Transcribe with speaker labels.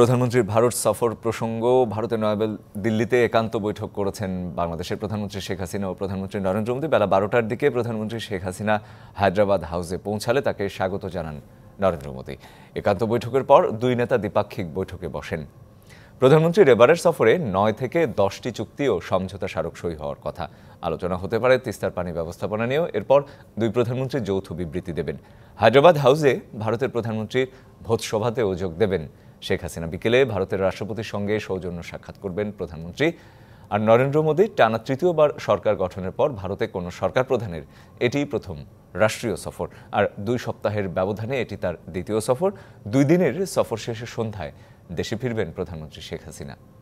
Speaker 1: প্রধানমন্ত্রীর ভারত সফর প্রসঙ্গ ভারতের নয়াবেল দিল্লিতে একান্ত বৈঠক করেছেন বাংলাদেশের প্রধানমন্ত্রী শেখ হাসিনা ও প্রধানমন্ত্রী নরেন্দ্র মোদী বেলা বারোটার দিকে প্রধানমন্ত্রী শেখ হাসিনা হায়দ্রাবাদ হাউসে পৌঁছালে তাকে স্বাগত জানান নরেন্দ্র মোদী একান্ত বৈঠকের পর দুই নেতা দ্বিপাক্ষিক বৈঠকে বসেন প্রধানমন্ত্রী রেবারের সফরে নয় থেকে দশটি চুক্তি ও সমঝোতা স্মারক সই হওয়ার কথা আলোচনা হতে পারে তিস্তার পানি ব্যবস্থাপনা নিয়েও এরপর দুই প্রধানমন্ত্রী যৌথ বিবৃতি দেবেন হায়দ্রাবাদ হাউসে ভারতের প্রধানমন্ত্রী ভোজসভাতেও যোগ দেবেন শেখ হাসিনা বিকেলে ভারতের রাষ্ট্রপতির সঙ্গে সৌজন্য সাক্ষাৎ করবেন প্রধানমন্ত্রী আর নরেন্দ্র মোদী টানা তৃতীয়বার সরকার গঠনের পর ভারতে কোনো সরকার প্রধানের এটি প্রথম রাষ্ট্রীয় সফর আর দুই সপ্তাহের ব্যবধানে এটি তার দ্বিতীয় সফর দুই দিনের সফর শেষে সন্ধ্যায় দেশে ফিরবেন প্রধানমন্ত্রী শেখ হাসিনা